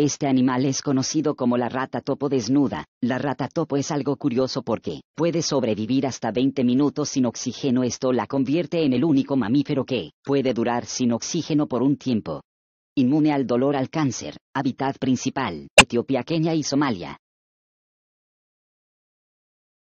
Este animal es conocido como la rata topo desnuda. La rata topo es algo curioso porque puede sobrevivir hasta 20 minutos sin oxígeno. Esto la convierte en el único mamífero que puede durar sin oxígeno por un tiempo. Inmune al dolor al cáncer, hábitat principal, Etiopía, Kenia y Somalia.